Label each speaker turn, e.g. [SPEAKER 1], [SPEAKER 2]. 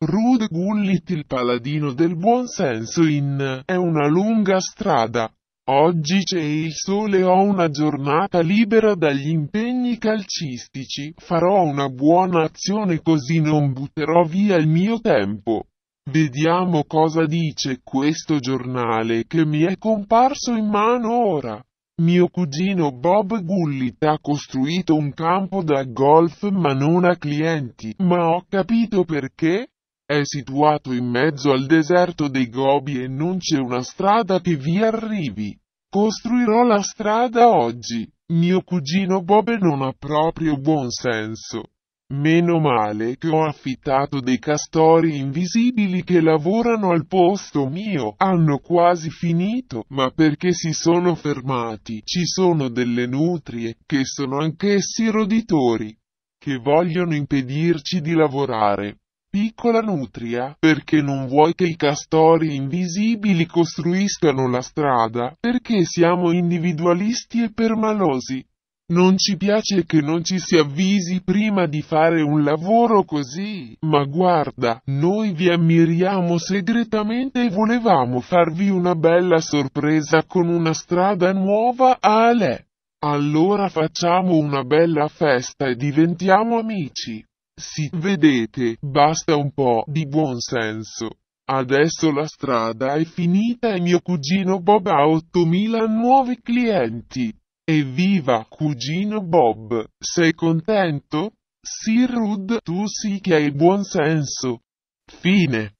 [SPEAKER 1] Rude Gullit il paladino del buonsenso in È una lunga strada. Oggi c'è il sole ho una giornata libera dagli impegni calcistici, farò una buona azione così non butterò via il mio tempo. Vediamo cosa dice questo giornale che mi è comparso in mano ora. Mio cugino Bob Gullit ha costruito un campo da golf ma non ha clienti, ma ho capito perché? È situato in mezzo al deserto dei Gobi e non c'è una strada che vi arrivi. Costruirò la strada oggi. Mio cugino Bob non ha proprio buon senso. Meno male che ho affittato dei castori invisibili che lavorano al posto mio. Hanno quasi finito, ma perché si sono fermati? Ci sono delle nutrie, che sono anch'essi roditori, che vogliono impedirci di lavorare. Piccola nutria, perché non vuoi che i castori invisibili costruiscano la strada, perché siamo individualisti e permalosi. Non ci piace che non ci si avvisi prima di fare un lavoro così, ma guarda, noi vi ammiriamo segretamente e volevamo farvi una bella sorpresa con una strada nuova a Ale. Allora facciamo una bella festa e diventiamo amici. Sì, vedete, basta un po' di buonsenso. Adesso la strada è finita e mio cugino Bob ha 8000 nuovi clienti. Evviva, cugino Bob, sei contento? Sì, Rud, tu sì che hai buonsenso. Fine.